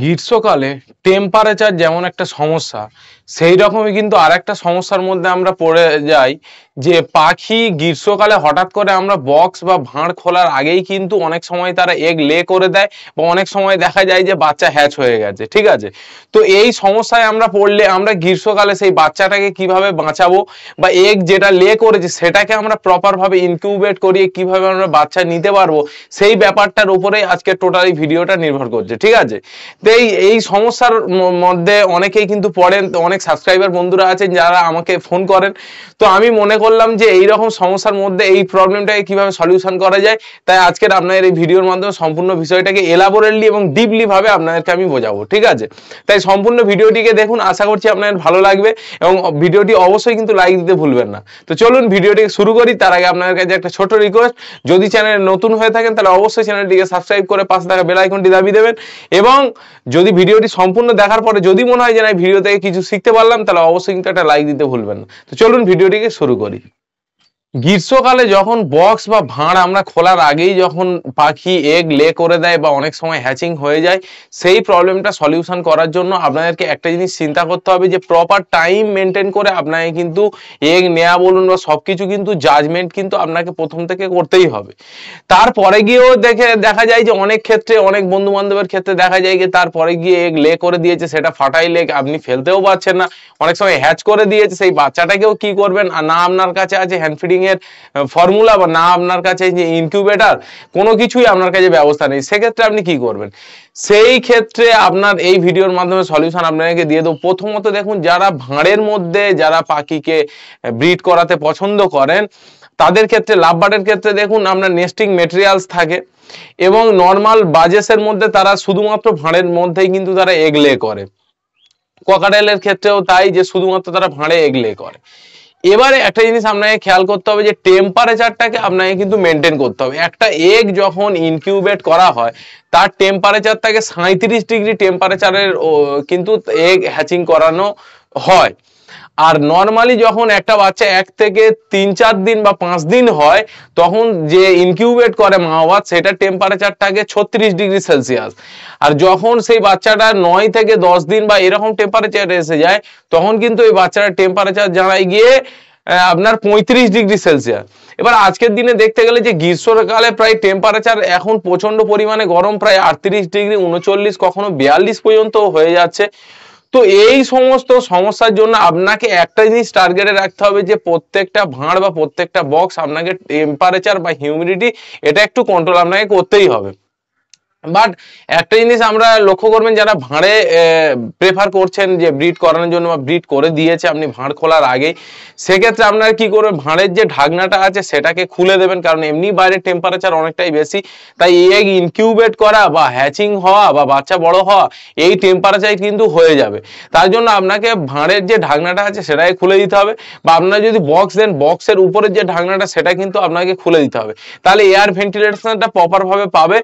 গ্রীষ্মকালে টেম্পারেচার যেমন একটা সমস্যা সেই রকমই কিন্তু আর একটা সমস্যার মধ্যে আমরা পড়ে যাই যে পাখি গ্রীষ্মকালে হঠাৎ করে আমরা বক্স বা ভাঁড় খোলার আগেই কিন্তু অনেক সময় তারা এগ লে করে দেয় বা অনেক সময় দেখা যায় যে বাচ্চা হ্যাচ হয়ে গেছে ঠিক আছে তো এই সমস্যায় আমরা পড়লে আমরা গ্রীষ্মকালে সেই বাচ্চাটাকে কিভাবে বাঁচাবো বা এগ যেটা লে করেছে সেটাকে আমরা প্রপারভাবে ইনকিউবেট করিয়ে কিভাবে আমরা বাচ্চা নিতে পারবো সেই ব্যাপারটার উপরেই আজকে টোটালি ভিডিওটা নির্ভর করছে ঠিক আছে তো এই এই সমস্যার মধ্যে অনেকেই কিন্তু পড়েন অনেক সাবস্ক্রাইবার বন্ধুরা আছেন যারা আমাকে ফোন করেন তো আমি মনে করলাম যে এই রকম সমস্যার মধ্যে এই প্রবলেমটাকে কিভাবে সলিউশন করা যায় তাই আজকের আপনাদের এই ভিডিওর মাধ্যমে সম্পূর্ণ বিষয়টাকে এলাবোরেটলি এবং ডিপলি ভাবে আপনাদেরকে আমি বোঝাবো ঠিক আছে তাই সম্পূর্ণ ভিডিওটিকে দেখুন আশা করছি আপনাদের ভালো লাগবে এবং ভিডিওটি অবশ্যই কিন্তু লাইক দিতে ভুলবেন না তো চলুন ভিডিওটিকে শুরু করি তার আগে আপনাদের কাছে একটা ছোট রিকোয়েস্ট যদি চ্যানেল নতুন হয়ে থাকেন তাহলে অবশ্যই চ্যানেলটিকে সাবস্ক্রাইব করে পাশে থাকা বেল আইকনটি দাবি দেবেন এবং যদি ভিডিওটি সম্পূর্ণ দেখার পরে যদি মনে হয় যে না ভিডিও থেকে কিছু শিখতে পারলাম তাহলে অবশ্যই কিন্তু একটা লাইক দিতে ভুলবেন না তো চলুন ভিডিওটিকে শুরু করি গ্রীষ্মকালে যখন বক্স বা ভাঁড় আমরা খোলার আগেই যখন পাখি এগ লে করে দেয় বা অনেক সময় হ্যাচিং হয়ে যায় সেই প্রবলেমটা সলিউশন করার জন্য আপনাদেরকে একটা জিনিস চিন্তা করতে হবে যে প্রপার টাইম মেনটেন করে আপনাকে কিন্তু এগ নেয়া বলুন বা সব কিছু কিন্তু জাজমেন্ট কিন্তু আপনাকে প্রথম থেকে করতেই হবে তারপরে গিয়েও দেখে দেখা যায় যে অনেক ক্ষেত্রে অনেক বন্ধু বান্ধবের ক্ষেত্রে দেখা যায় যে তারপরে গিয়ে এগ লে করে দিয়েছে সেটা ফাটাই লেগ আপনি ফেলতেও পারছেন না অনেক সময় হ্যাচ করে দিয়েছে সেই বাচ্চাটাকেও কি করবেন না আপনার কাছে আছে হ্যান্ড ফিডিং এর ফর্মুলা বা না আপনার কাছে যে ইনকিউবেটার কোনো কিছুই আপনার কাছে ব্যবস্থা নেই সেক্ষেত্রে আপনি কি করবেন সেই ক্ষেত্রে আপনার এই ভিডিওর মাধ্যমে সলিউশন আপনাকে দিয়ে দেবো প্রথমত দেখুন যারা ভাঁড়ের মধ্যে যারা পাখিকে ব্রিড করাতে পছন্দ করেন তাদের ক্ষেত্রে লাভ বার্ডের ক্ষেত্রে দেখুন আপনার নেস্টিং মেটেরিয়ালস থাকে এবং নর্মাল বাজেসের মধ্যে তারা শুধুমাত্র ভাঁড়ের মধ্যেই কিন্তু তারা এগলে করে ককাডেলের ক্ষেত্রেও তাই যে শুধুমাত্র তারা ভাঁড়ে এগলে করে এবারে একটা জিনিস আপনাকে খেয়াল করতে হবে যে টেম্পারেচারটাকে আপনাকে কিন্তু মেনটেন করতে হবে একটা এগ যখন ইনকিউবেট করা হয় তার টেম্পারেচার থাকে সাঁত্রিশ ডিগ্রি টেম্পারেচারের কিন্তু এগ হ্যাচিং করানো হয় আর নর্মালি যখন একটা বাচ্চা এক থেকে তিন চার দিন বা পাঁচ দিন হয় তখন যে ইনকিউবেট করে বাবা সেটা টেম্পারেচার থাকে ছত্রিশ ডিগ্রি সেলসিয়াস আর যখন সেই বাচ্চাটা নয় থেকে দশ দিন বা এরকম টেম্পারেচার এসে যায় তখন কিন্তু এই বাচ্চাটার টেম্পারেচার জানায় গিয়ে আপনার পঁয়ত্রিশ ডিগ্রি সেলসিয়াস এবার আজকের দিনে দেখতে গেলে যে গ্রীষ্মকালে প্রায় টেম্পারেচার এখন প্রচন্ড পরিমাণে গরম প্রায় আটত্রিশ ডিগ্রি উনচল্লিশ কখনো বিয়াল্লিশ পর্যন্ত হয়ে যাচ্ছে তো এই সমস্ত সমস্যার জন্য আপনাকে একটা জিনিস টার্গেটে রাখতে হবে যে প্রত্যেকটা ভাঁড় বা প্রত্যেকটা বক্স আপনাকে টেম্পারেচার বা হিউমিডিটি এটা একটু কন্ট্রোল আপনাকে করতেই হবে বাট একটা জিনিস আমরা লক্ষ্য করবেন যারা ভাঁড়ে প্রেফার করছেন যে ব্রিড করানোর জন্য বা ব্রিড করে দিয়েছে আপনি ভাঁড় খোলার আগে সেক্ষেত্রে আপনার কি করবে ভাঁড়ের যে ঢাকনাটা আছে সেটাকে খুলে দেবেন কারণ এমনি বাইরের টেম্পারেচার অনেকটাই বেশি তাই এগ ইনকিউবেট করা বা হ্যাচিং হওয়া বা বাচ্চা বড় হওয়া এই টেম্পারেচার কিন্তু হয়ে যাবে তার জন্য আপনাকে ভাঁড়ের যে ঢাকনাটা আছে সেটাকে খুলে দিতে হবে বা আপনার যদি বক্স দেন বক্সের উপরের যে ঢাকনাটা সেটা কিন্তু আপনাকে খুলে দিতে হবে তাহলে এয়ার ভেন্টিলেশনটা প্রপারভাবে পাবে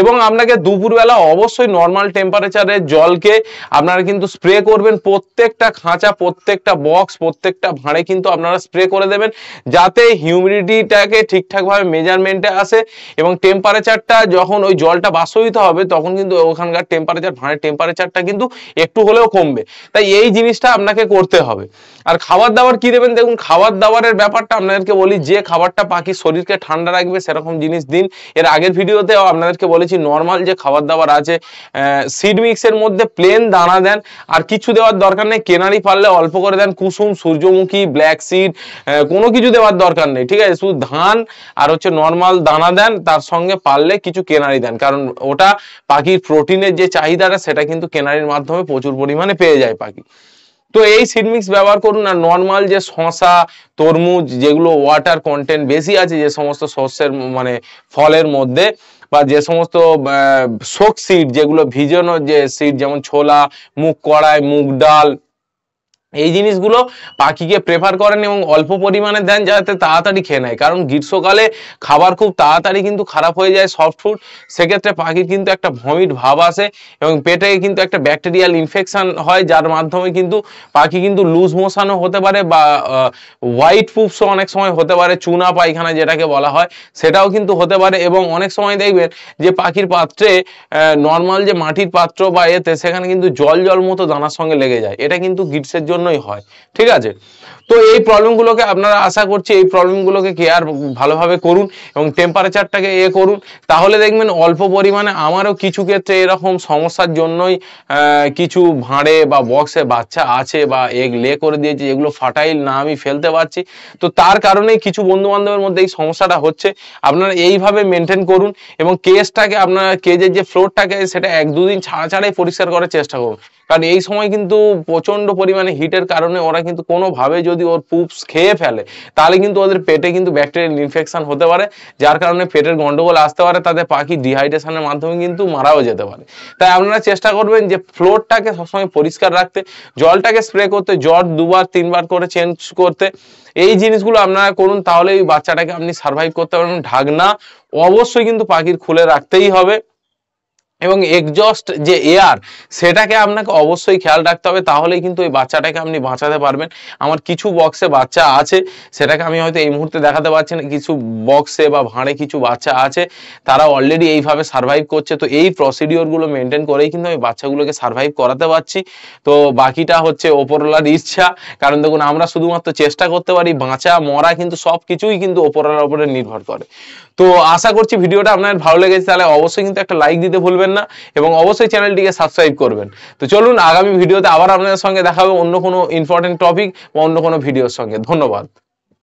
এবং আপনাকে দুপুরবেলা অবশ্যই নর্মাল টেম্পারেচারের জলকে আপনারা কিন্তু স্প্রে করবেন প্রত্যেকটা খাঁচা প্রত্যেকটা বক্স প্রত্যেকটা ভাঁড়ে কিন্তু আপনারা স্প্রে করে দেবেন যাতে হিউমিডিটিটাকে ঠিকঠাকভাবে মেজারমেন্টে আসে এবং টেম্পারেচারটা যখন ওই জলটা বাস্তবিত হবে তখন কিন্তু ওখানকার টেম্পারেচার ভাঁড়ের টেম্পারেচারটা কিন্তু একটু হলেও কমবে তাই এই জিনিসটা আপনাকে করতে হবে আর খাবার দাবার কি দেবেন দেখুন খাবার দাবারের ব্যাপারটা আপনাদেরকে বলি যে খাবারটা পাখি শরীরকে ঠান্ডা রাখবে সেরকম জিনিস দিন এর আগের ভিডিওতেও আপনাদেরকে বলেছি নর্মাল যে খাবার দাবার আছে সিড মিক্সের মধ্যে প্লেন দানা দেন আর কিছু দেওয়ার দরকার নেই কেনারি পারলে অল্প করে দেন কুসুম সূর্যমুখী ব্ল্যাক সিড কোনো কিছু দেওয়ার দরকার নেই ঠিক আছে শুধু ধান আর হচ্ছে নর্মাল দানা দেন তার সঙ্গে পারলে কিছু কেনারি দেন কারণ ওটা পাখির প্রোটিনের যে চাহিদাটা সেটা কিন্তু কেনারির মাধ্যমে প্রচুর পরিমাণে পেয়ে যায় পাখি তো এই সিড মিক্স ব্যবহার করুন আর নর্মাল যে শশা তরমুজ যেগুলো ওয়াটার কন্টেন্ট বেশি আছে যে সমস্ত শস্যের মানে ফলের মধ্যে বা যে সমস্ত শোক সিড যেগুলো ভিজানো যে সিড যেমন ছোলা মুগ কড়াই মুগ ডাল এই জিনিসগুলো পাখিকে প্রেফার করেন এবং অল্প পরিমাণে দেন যাতে তাড়াতাড়ি খেয়ে নেয় কারণ গ্রীষ্মকালে খাবার খুব তাড়াতাড়ি কিন্তু খারাপ হয়ে যায় সফট ফুড সেক্ষেত্রে পাখির কিন্তু একটা ভমিট ভাব আসে এবং পেটে কিন্তু একটা ব্যাকটেরিয়াল ইনফেকশান হয় যার মাধ্যমে কিন্তু পাখি কিন্তু লুজ মোশানও হতে পারে বা হোয়াইট পুপসও অনেক সময় হতে পারে চুনা পায়খানা যেটাকে বলা হয় সেটাও কিন্তু হতে পারে এবং অনেক সময় দেখবেন যে পাখির পাত্রে নর্মাল যে মাটির পাত্র বা এতে সেখানে কিন্তু জল জল মতো দানার সঙ্গে লেগে যায় এটা কিন্তু গ্রীষ্মের জন্য জন্যই হয় ঠিক আছে তো এই প্রবলেমগুলোকে আপনারা আশা করছি এই প্রবলেমগুলোকে কেয়ার ভালোভাবে করুন এবং টেম্পারেচারটাকে এ করুন তাহলে দেখবেন অল্প পরিমাণে আমারও কিছু ক্ষেত্রে এরকম সমস্যার জন্যই কিছু ভাঁড়ে বা বক্সে বাচ্চা আছে বা এগ লে করে দিয়েছে এগুলো ফাটাইল না আমি ফেলতে পারছি তো তার কারণে কিছু বন্ধু বান্ধবের মধ্যে এই সমস্যাটা হচ্ছে আপনারা এইভাবে মেনটেন করুন এবং কেসটাকে আপনারা কেজের যে ফ্লোরটাকে সেটা এক দুদিন ছাড়া ছাড়াই পরিষ্কার করার চেষ্টা করুন কারণ এই সময় কিন্তু প্রচন্ড পরিমাণে হিটের কারণে ওরা কিন্তু কোনোভাবে যদি যদি ওর পুপস খেয়ে ফেলে তাহলে কিন্তু ওদের পেটে কিন্তু ব্যাকটেরিয়াল ইনফেকশন হতে পারে যার কারণে পেটের গন্ডগোল আসতে পারে তাদের পাখি ডিহাইড্রেশনের মাধ্যমে কিন্তু মারাও যেতে পারে তাই আপনারা চেষ্টা করবেন যে ফ্লোরটাকে সবসময় পরিষ্কার রাখতে জলটাকে স্প্রে করতে জল দুবার তিনবার করে চেঞ্জ করতে এই জিনিসগুলো আপনারা করুন তাহলে এই বাচ্চাটাকে আপনি সার্ভাইভ করতে পারবেন ঢাকনা অবশ্যই কিন্তু পাখির খুলে রাখতেই হবে এবং এক্সজস্ট যে এয়ার সেটাকে আপনাকে অবশ্যই খেয়াল রাখতে হবে তাহলেই কিন্তু এই বাচ্চাটাকে আপনি বাঁচাতে পারবেন আমার কিছু বক্সে বাচ্চা আছে সেটাকে আমি হয়তো এই মুহূর্তে দেখাতে পারছি না কিছু বক্সে বা ভাঁড়ে কিছু বাচ্চা আছে তারা অলরেডি এইভাবে সার্ভাইভ করছে তো এই প্রসিডিওরগুলো মেনটেন করেই কিন্তু আমি বাচ্চাগুলোকে সার্ভাইভ করাতে পারছি তো বাকিটা হচ্ছে ওপরওয়ালার ইচ্ছা কারণ দেখুন আমরা শুধুমাত্র চেষ্টা করতে পারি বাঁচা মরা কিন্তু সব কিছুই কিন্তু ওপরওয়ালার উপরে নির্ভর করে তো আশা করছি ভিডিওটা আপনার ভালো লেগেছে তাহলে অবশ্যই কিন্তু একটা লাইক দিতে ভুলবেন না এবং অবশ্যই চ্যানেলটিকে সাবস্ক্রাইব করবেন তো চলুন আগামী ভিডিওতে আবার আপনাদের সঙ্গে দেখা হবে অন্য কোনো ইম্পর্টেন্ট টপিক বা অন্য কোনো ভিডিওর সঙ্গে ধন্যবাদ